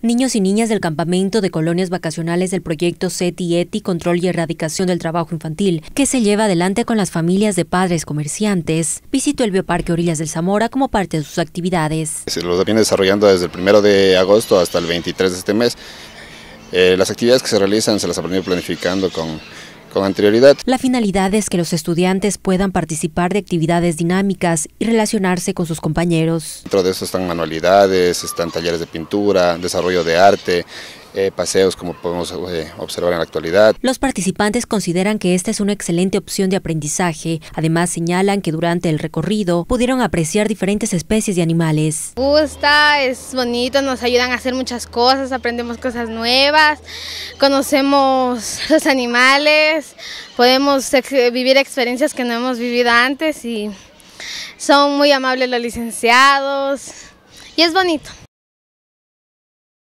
Niños y niñas del campamento de colonias vacacionales del proyecto ceti ETI Control y Erradicación del Trabajo Infantil, que se lleva adelante con las familias de padres comerciantes, visitó el Bioparque Orillas del Zamora como parte de sus actividades. Se los viene desarrollando desde el 1 de agosto hasta el 23 de este mes. Eh, las actividades que se realizan se las ha venido planificando con con anterioridad. La finalidad es que los estudiantes puedan participar de actividades dinámicas y relacionarse con sus compañeros. Dentro de eso están manualidades, están talleres de pintura, desarrollo de arte, eh, paseos como podemos eh, observar en la actualidad. Los participantes consideran que esta es una excelente opción de aprendizaje. Además señalan que durante el recorrido pudieron apreciar diferentes especies de animales. Gusta, es bonito, nos ayudan a hacer muchas cosas, aprendemos cosas nuevas, conocemos los animales, podemos eh, vivir experiencias que no hemos vivido antes y son muy amables los licenciados y es bonito.